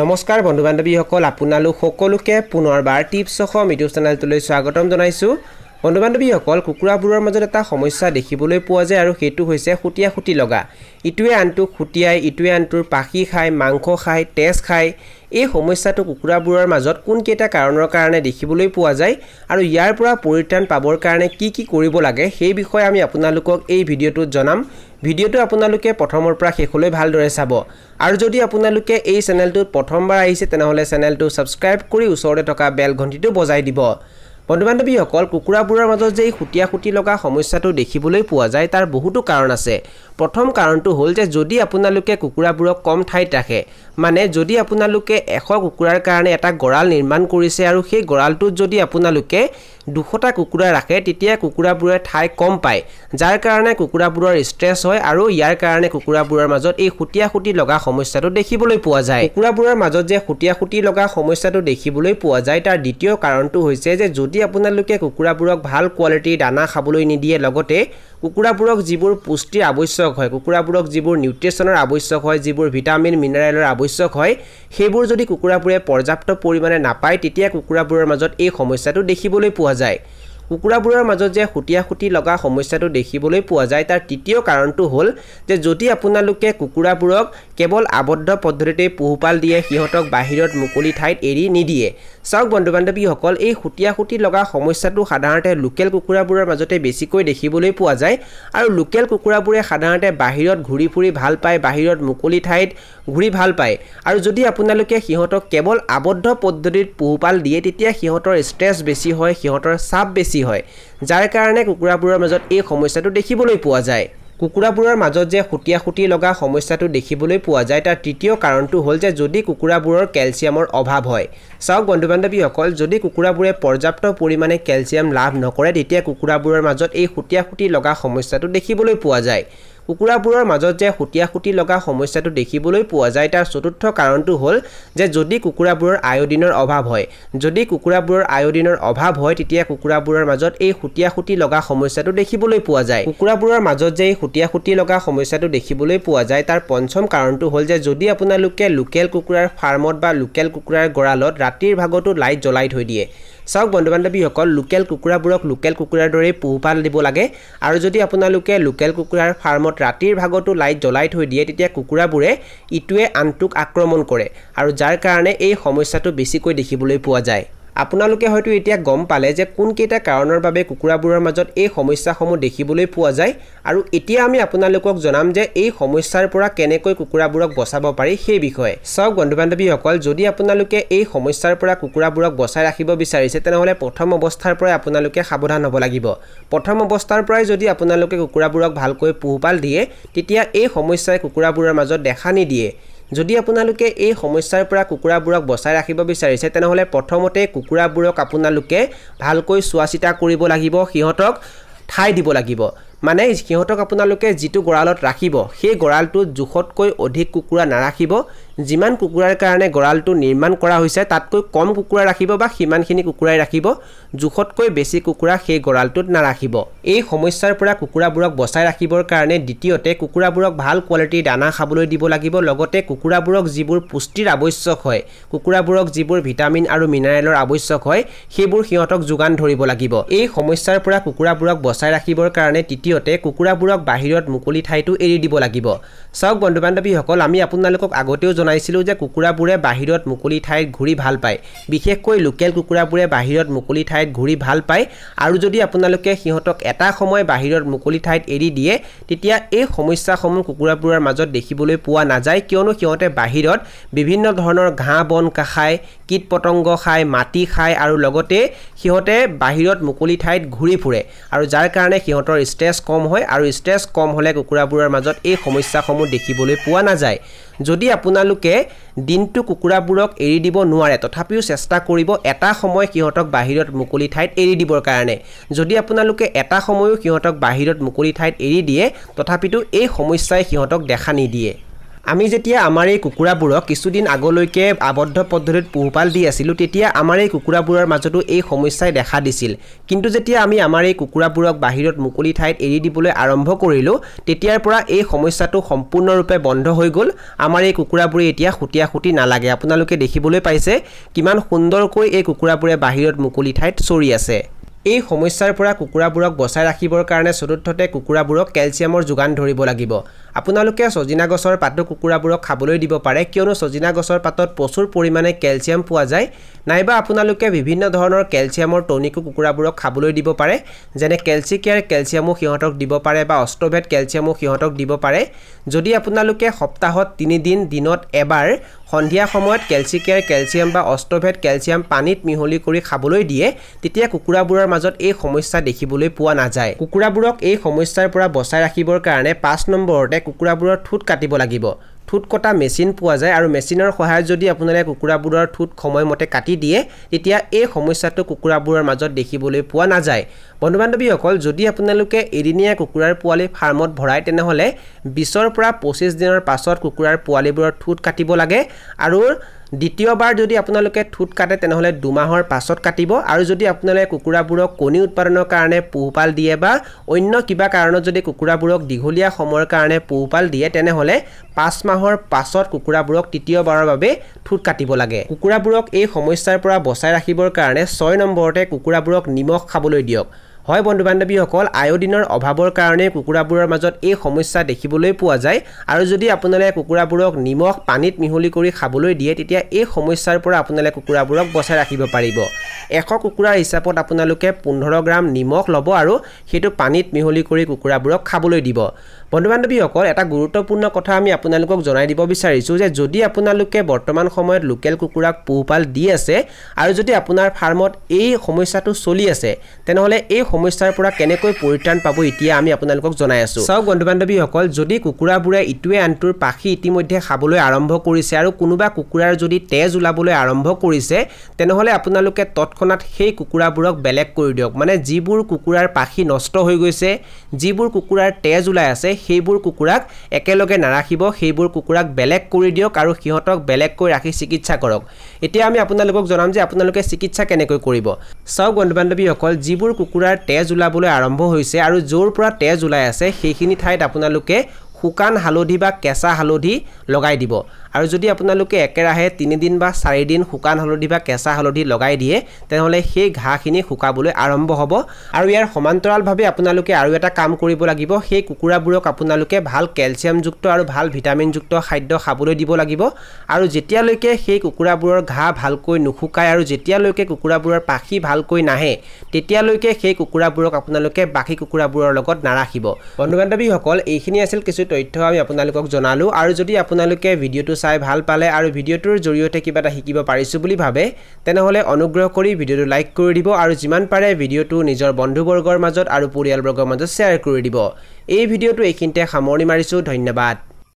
নমস্কাৰ বন্ধু বান্ধৱীসকল আপোনালোক সকলোকে পুনৰবাৰ অসম ইউটিউব চেনেলটোলৈ স্বাগতম জনাইছোঁ বন্ধু বান্ধৱীসকল কুকুৰাবোৰৰ মাজত এটা সমস্যা দেখিবলৈ পোৱা যায় আৰু সেইটো হৈছে সুতীয়া খুটি লগা ইটোৱে আনটোক খুটিয়াই ইটোৱে আনটোৰ পাখি খায় মাংস খায় তেজ খায় এই সমস্যাটো কুকুৰাবোৰৰ মাজত কোনকেইটা কাৰণৰ কাৰণে দেখিবলৈ পোৱা যায় আৰু ইয়াৰ পৰা পৰিত্ৰাণ পাবৰ কাৰণে কি কি কৰিব লাগে সেই বিষয়ে আমি আপোনালোকক এই ভিডিঅ'টোত জনাম ভিডিঅ'টো আপোনালোকে প্ৰথমৰ পৰা শেষলৈ ভালদৰে চাব আৰু যদি আপোনালোকে এই চেনেলটোত প্ৰথমবাৰ আহিছে তেনেহ'লে চেনেলটো ছাবস্ক্ৰাইব কৰি ওচৰতে থকা বেল ঘণ্টিটো বজাই দিব বন্ধু বান্ধৱীসকল কুকুৰাবোৰৰ মাজত যে এই সুতীয়া সুটি লগা সমস্যাটো দেখিবলৈ পোৱা যায় তাৰ বহুতো কাৰণ আছে প্ৰথম কাৰণটো হ'ল যে যদি আপোনালোকে কুকুৰাবোৰক কম ঠাইত ৰাখে মানে যদি আপোনালোকে এশ কুকুৰাৰ কাৰণে এটা গঁৰাল নিৰ্মাণ কৰিছে আৰু সেই গঁৰালটোত যদি আপোনালোকে দুশটা কুকুৰা ৰাখে তেতিয়া কুকুৰাবোৰে ঠাই কম পায় যাৰ কাৰণে কুকুৰাবোৰৰ ষ্ট্ৰেছ হয় আৰু ইয়াৰ কাৰণে কুকুৰাবোৰৰ মাজত এই সুতীয়া সুতি লগা সমস্যাটো দেখিবলৈ পোৱা যায় কুকুৰাবোৰৰ মাজত যে সুতীয়া সুতি লগা সমস্যাটো দেখিবলৈ পোৱা যায় তাৰ দ্বিতীয় কাৰণটো হৈছে যে যদি আপোনালোকে কুকুৰাবোৰক ভাল কোৱালিটিৰ দানা খাবলৈ নিদিয়ে লগতে কুকুৰাবোৰক যিবোৰ পুষ্টিৰ আৱশ্যক হয় কুকুৰাবোৰক যিবোৰ নিউট্ৰিশ্যনৰ আৱশ্যক হয় যিবোৰ ভিটামিন মিনাৰেলৰ আৱশ্যক হয় সেইবোৰ যদি কুকুৰাবোৰে পৰ্যাপ্ত পৰিমাণে নাপায় তেতিয়া কুকুৰাবোৰৰ মাজত এই সমস্যাটো দেখিবলৈ পোৱা যায় কুকুৰাবোৰৰ মাজত যে সুতীয়া সুতি লগা সমস্যাটো দেখিবলৈ পোৱা যায় তাৰ তৃতীয় কাৰণটো হ'ল যে যদি আপোনালোকে কুকুৰাবোৰক কেৱল আবদ্ধ পদ্ধতিতে পোহপাল দিয়ে সিহঁতক বাহিৰত মুকলি ঠাইত এৰি নিদিয়ে চাওক বন্ধু বান্ধৱীসকল এই সুতীয়া সুতি লগা সমস্যাটো সাধাৰণতে লোকেল কুকুৰাবোৰৰ মাজতে বেছিকৈ দেখিবলৈ পোৱা যায় আৰু লোকেল কুকুৰাবোৰে সাধাৰণতে বাহিৰত ঘূৰি ফুৰি ভাল পায় বাহিৰত মুকলি ঠাইত ঘূৰি ভাল পায় আৰু যদি আপোনালোকে সিহঁতক কেৱল আবদ্ধ পদ্ধতিত পোহপাল দিয়ে তেতিয়া সিহঁতৰ ষ্ট্ৰেছ বেছি হয় সিহঁতৰ চাপ বেছি হয় যাৰ কাৰণে কুকুৰাবোৰৰ মাজত এই সমস্যাটো দেখিবলৈ পোৱা যায় কুকুৰাবোৰৰ মাজত যে সুতীয়া সুতি লগা সমস্যাটো দেখিবলৈ পোৱা যায় তাৰ তৃতীয় কাৰণটো হ'ল যে যদি কুকুৰাবোৰৰ কেলছিয়ামৰ অভাৱ হয় চাওক বন্ধু বান্ধৱীসকল যদি কুকুৰাবোৰে পৰ্যাপ্ত পৰিমাণে কেলছিয়াম লাভ নকৰে তেতিয়া কুকুৰাবোৰৰ মাজত এই সুতীয়া সুতি লগা সমস্যাটো দেখিবলৈ পোৱা যায় কুকুৰাবোৰৰ মাজত যে সুতীয়া সুতি লগা সমস্যাটো দেখিবলৈ পোৱা যায় তাৰ চতুৰ্থ কাৰণটো হ'ল যে যদি কুকুৰাবোৰৰ আয়ডিনৰ অভাৱ হয় যদি কুকুৰাবোৰৰ আয়ডিনৰ অভাৱ হয় তেতিয়া কুকুৰাবোৰৰ মাজত এই সুতীয়া সুতি লগা সমস্যাটো দেখিবলৈ পোৱা যায় কুকুৰাবোৰৰ মাজত যে এই সুতীয়া সুতি লগা সমস্যাটো দেখিবলৈ পোৱা যায় তাৰ পঞ্চম কাৰণটো হ'ল যে যদি আপোনালোকে লোকেল কুকুৰাৰ ফাৰ্মত বা লোকেল কুকুৰাৰ গঁৰালত ৰাতিৰ ভাগতো লাইট জ্বলাই থৈ দিয়ে চাওক বন্ধু বান্ধৱীসকল লোকেল কুকুৰাবোৰক লোকেল কুকুৰাৰ দৰেই পোহপাল দিব লাগে আৰু যদি আপোনালোকে লোকেল কুকুৰাৰ ফাৰ্মত ৰাতিৰ ভাগতো লাইট জ্বলাই থৈ দিয়ে তেতিয়া কুকুৰাবোৰে ইটোৱে আনটোক আক্ৰমণ কৰে আৰু যাৰ কাৰণে এই সমস্যাটো বেছিকৈ দেখিবলৈ পোৱা যায় আপোনালোকে হয়তো এতিয়া গম পালে যে কোনকেইটা কাৰণৰ বাবে কুকুৰাবোৰৰ মাজত এই সমস্যাসমূহ দেখিবলৈ পোৱা যায় আৰু এতিয়া আমি আপোনালোকক জনাম যে এই সমস্যাৰ পৰা কেনেকৈ কুকুৰাবোৰক বচাব পাৰি সেই বিষয়ে চাওক বন্ধু বান্ধৱীসকল যদি আপোনালোকে এই সমস্যাৰ পৰা কুকুৰাবোৰক বচাই ৰাখিব বিচাৰিছে তেনেহ'লে প্ৰথম অৱস্থাৰ পৰাই আপোনালোকে সাৱধান হ'ব লাগিব প্ৰথম অৱস্থাৰ পৰাই যদি আপোনালোকে কুকুৰাবোৰক ভালকৈ পোহপাল দিয়ে তেতিয়া এই সমস্যাই কুকুৰাবোৰৰ মাজত দেখা নিদিয়ে যদি আপোনালোকে এই সমস্যাৰ পৰা কুকুৰাবোৰক বচাই ৰাখিব বিচাৰিছে তেনেহ'লে প্ৰথমতে কুকুৰাবোৰক আপোনালোকে ভালকৈ চোৱা চিতা কৰিব লাগিব সিহঁতক ঠাই দিব লাগিব মানে সিহঁতক আপোনালোকে যিটো গঁৰালত ৰাখিব সেই গঁৰালটোত জোখতকৈ অধিক কুকুৰা নাৰাখিব যিমান কুকুৰাৰ কাৰণে গঁৰালটো নিৰ্মাণ কৰা হৈছে তাতকৈ কম কুকুৰা ৰাখিব বা সিমানখিনি কুকুৰাই ৰাখিব জোখতকৈ বেছি কুকুৰা সেই গঁৰালটোত নাৰাখিব এই সমস্যাৰ পৰা কুকুৰাবোৰক বচাই ৰাখিবৰ কাৰণে দ্বিতীয়তে কুকুৰাবোৰক ভাল কোৱালিটিৰ দানা খাবলৈ দিব লাগিব লগতে কুকুৰাবোৰক যিবোৰ পুষ্টিৰ আৱশ্যক হয় কুকুৰাবোৰক যিবোৰ ভিটামিন আৰু মিনাৰেলৰ আৱশ্যক হয় সেইবোৰ সিহঁতক যোগান ধৰিব লাগিব এই সমস্যাৰ পৰা কুকুৰাবোৰক বচাই ৰাখিবৰ কাৰণে তৃতীয়তে কুকুৰাবোৰক বাহিৰত মুকলি ঠাইটো এৰি দিব লাগিব চাওক বন্ধু বান্ধৱীসকল আমি আপোনালোকক আগতেও জনাইছিলোঁ যে কুকুৰাবোৰে বাহিৰত মুকলি ঠাইত ঘূৰি ভাল পায় বিশেষকৈ লোকেল কুকুৰাবোৰে বাহিৰত মুকলি ঠাইত ঘূৰি ভাল পায় আৰু যদি আপোনালোকে সিহঁতক এটা সময় বাহিৰত মুকলি ঠাইত এৰি দিয়ে তেতিয়া এই সমস্যাসমূহ কুকুৰাবোৰৰ মাজত দেখিবলৈ পোৱা নাযায় কিয়নো সিহঁতে বাহিৰত বিভিন্ন ধৰণৰ ঘাঁহ বন কাষাই কীট পতংগ খায় মাটি খায় আৰু লগতে সিহঁতে বাহিৰত মুকলি ঠাইত ঘূৰি ফুৰে আৰু যাৰ কাৰণে সিহঁতৰ ষ্ট্ৰেছ কম হয় আৰু ষ্ট্ৰেছ কম হ'লে কুকুৰাবোৰৰ মাজত এই সমস্যাসমূহ দেখিবলৈ পোৱা নাযায় যদি আপোনালোকে দিনটো কুকুৰাবোৰক এৰি দিব নোৱাৰে তথাপিও চেষ্টা কৰিব এটা সময় সিহঁতক বাহিৰত মুকলি ঠাইত এৰি দিবৰ কাৰণে যদি আপোনালোকে এটা সময়ো সিহঁতক বাহিৰত মুকলি ঠাইত এৰি দিয়ে তথাপিতো এই সমস্যাই সিহঁতক দেখা নিদিয়ে আমি যেতিয়া আমাৰ এই কুকুৰাবোৰক কিছুদিন আগলৈকে আবদ্ধ পদ্ধতিত পোহপাল দি আছিলোঁ তেতিয়া আমাৰ এই কুকুৰাবোৰৰ মাজতো এই সমস্যাই দেখা দিছিল কিন্তু যেতিয়া আমি আমাৰ এই কুকুৰাবোৰক বাহিৰত মুকলি ঠাইত এৰি দিবলৈ আৰম্ভ কৰিলোঁ তেতিয়াৰ পৰা এই সমস্যাটো সম্পূৰ্ণৰূপে বন্ধ হৈ গ'ল আমাৰ এই কুকুৰাবোৰে এতিয়া সুতীয়া সুতি নালাগে আপোনালোকে দেখিবলৈ পাইছে কিমান সুন্দৰকৈ এই কুকুৰাবোৰে বাহিৰত মুকলি ঠাইত চৰি আছে এই সমস্যাৰ পৰা কুকুৰাবোৰক বচাই ৰাখিবৰ কাৰণে চতুৰ্থতে কুকুৰাবোৰক কেলছিয়ামৰ যোগান ধৰিব লাগিব আপোনালোকে চজিনা গছৰ পাতো কুকুৰাবোৰক খাবলৈ দিব পাৰে কিয়নো চজিনা গছৰ পাতত প্ৰচুৰ পৰিমাণে কেলছিয়াম পোৱা যায় নাইবা আপোনালোকে বিভিন্ন ধৰণৰ কেলছিয়ামৰ টনিকো কুকুৰাবোৰক খাবলৈ দিব পাৰে যেনে কেলচিকেয়াৰ কেলছিয়ামো সিহঁতক দিব পাৰে বা অষ্টভেদ কেলছিয়ামো সিহঁতক দিব পাৰে যদি আপোনালোকে সপ্তাহত তিনিদিন দিনত এবাৰ সন্ধিয়া সময়ত কেলচিকেৰ কেলচিয়াম বা অষ্টভেট কেলচিয়াম পানীত মিহলি কৰি খাবলৈ দিয়ে তেতিয়া কুকুৰাবোৰৰ মাজত এই সমস্যা দেখিবলৈ পোৱা নাযায় কুকুৰাবোৰক এই সমস্যাৰ পৰা বচাই ৰাখিবৰ কাৰণে পাঁচ নম্বৰতে কুকুৰাবোৰৰ ঠোঁট কাটিব লাগিব ঠোঁট কটা মেচিন পোৱা যায় আৰু মেচিনৰ সহায়ত যদি আপোনালোকে কুকুৰাবোৰৰ ঠোঁট সময়মতে কাটি দিয়ে তেতিয়া এই সমস্যাটো কুকুৰাবোৰৰ মাজত দেখিবলৈ পোৱা নাযায় বন্ধু বান্ধৱীসকল যদি আপোনালোকে এদিনীয়া কুকুৰাৰ পোৱালি ফাৰ্মত ভৰাই তেনেহ'লে বিছৰ পৰা পঁচিছ দিনৰ পাছত কুকুৰাৰ পোৱালিবোৰৰ ঠোঁট কাটিব লাগে আৰু দ্বিতীয়বাৰ যদি আপোনালোকে ঠোঁট কাটে তেনেহ'লে দুমাহৰ পাছত কাটিব আৰু যদি আপোনালোকে কুকুৰাবোৰক কণী উৎপাদনৰ কাৰণে পোহপাল দিয়ে বা অন্য কিবা কাৰণত যদি কুকুৰাবোৰক দীঘলীয়া সময়ৰ কাৰণে পোহপাল দিয়ে তেনেহ'লে পাঁচ মাহৰ পাছত কুকুৰাবোৰক তৃতীয়বাৰৰ বাবে ঠোঁট কাটিব লাগে কুকুৰাবোৰক এই সমস্যাৰ পৰা বচাই ৰাখিবৰ কাৰণে ছয় নম্বৰতে কুকুৰাবোৰক নিমখ খাবলৈ দিয়ক হয় বন্ধু বান্ধৱীসকল আয়োডিনৰ অভাৱৰ কাৰণে কুকুৰাবোৰৰ মাজত এই সমস্যা দেখিবলৈ পোৱা যায় আৰু যদি আপোনালোকে কুকুৰাবোৰক নিমখ পানীত মিহলি কৰি খাবলৈ দিয়ে তেতিয়া এই সমস্যাৰ পৰা আপোনালোকে কুকুৰাবোৰক বচাই ৰাখিব পাৰিব এশ কুকুৰাৰ হিচাপত আপোনালোকে পোন্ধৰ গ্ৰাম নিমখ ল'ব আৰু সেইটো পানীত মিহলি কৰি কুকুৰাবোৰক খাবলৈ দিব বন্ধু বান্ধৱীসকল এটা গুৰুত্বপূৰ্ণ কথা আমি আপোনালোকক জনাই দিব বিচাৰিছোঁ যে যদি আপোনালোকে বৰ্তমান সময়ত লোকেল কুকুৰাক পোহপাল দি আছে আৰু যদি আপোনাৰ ফাৰ্মত এই সমস্যাটো চলি আছে তেনেহ'লে এই সমস্যাৰ পৰা কেনেকৈ পৰিত্ৰাণ পাব এতিয়া আমি আপোনালোকক জনাই আছোঁ চাওক বন্ধু বান্ধৱীসকল যদি কুকুৰাবোৰে ইটোৱে আনটোৰ পাখি ইতিমধ্যে খাবলৈ আৰম্ভ কৰিছে আৰু কোনোবা কুকুৰাৰ যদি তেজ ওলাবলৈ আৰম্ভ কৰিছে তেনেহ'লে আপোনালোকে তৎক্ষণাত তৎক্ষণাত সেই কুকুৰাবোৰক বেলেগ কৰি দিয়ক মানে যিবোৰ কুকুৰাৰ পাখি নষ্ট হৈ গৈছে যিবোৰ কুকুৰাৰ তেজ ওলাই আছে সেইবোৰ কুকুৰাক একেলগে নাৰাখিব সেইবোৰ কুকুৰাক বেলেগ কৰি দিয়ক আৰু সিহঁতক বেলেগকৈ ৰাখি চিকিৎসা কৰক এতিয়া আমি আপোনালোকক জনাম যে আপোনালোকে চিকিৎসা কেনেকৈ কৰিব চাওক বন্ধু বান্ধৱীসকল যিবোৰ কুকুৰাৰ তেজ ওলাবলৈ আৰম্ভ হৈছে আৰু য'ৰ পৰা তেজ ওলাই আছে সেইখিনি ঠাইত আপোনালোকে শুকান হালধি বা কেঁচা হালধি লগাই দিব আৰু যদি আপোনালোকে একেৰাহে তিনিদিন বা চাৰিদিন শুকান হালধি বা কেঁচা হালধি লগাই দিয়ে তেনেহ'লে সেই ঘাঁহখিনি শুকাবলৈ আৰম্ভ হ'ব আৰু ইয়াৰ সমান্তৰালভাৱে আপোনালোকে আৰু এটা কাম কৰিব লাগিব সেই কুকুৰাবোৰক আপোনালোকে ভাল কেলছিয়ামযুক্ত আৰু ভাল ভিটামিনযুক্ত খাদ্য খাবলৈ দিব লাগিব আৰু যেতিয়ালৈকে সেই কুকুৰাবোৰৰ ঘাঁহ ভালকৈ নুশুকায় আৰু যেতিয়ালৈকে কুকুৰাবোৰৰ পাখি ভালকৈ নাহে তেতিয়ালৈকে সেই কুকুৰাবোৰক আপোনালোকে বাকী কুকুৰাবোৰৰ লগত নাৰাখিব বন্ধু বান্ধৱীসকল এইখিনি আছিল কিছু তথ্য আমি আপোনালোকক জনালোঁ আৰু যদি আপোনালোকে ভিডিঅ'টো চাই ভাল পালে আৰু ভিডিঅ'টোৰ জৰিয়তে কিবা এটা শিকিব পাৰিছোঁ বুলি ভাবে তেনেহ'লে অনুগ্ৰহ কৰি ভিডিঅ'টো লাইক কৰি দিব আৰু যিমান পাৰে ভিডিঅ'টো নিজৰ বন্ধুবৰ্গৰ মাজত আৰু পৰিয়ালবৰ্গৰ মাজত শ্বেয়াৰ কৰি দিব এই ভিডিঅ'টো এইখিনিতে সামৰণি মাৰিছোঁ ধন্যবাদ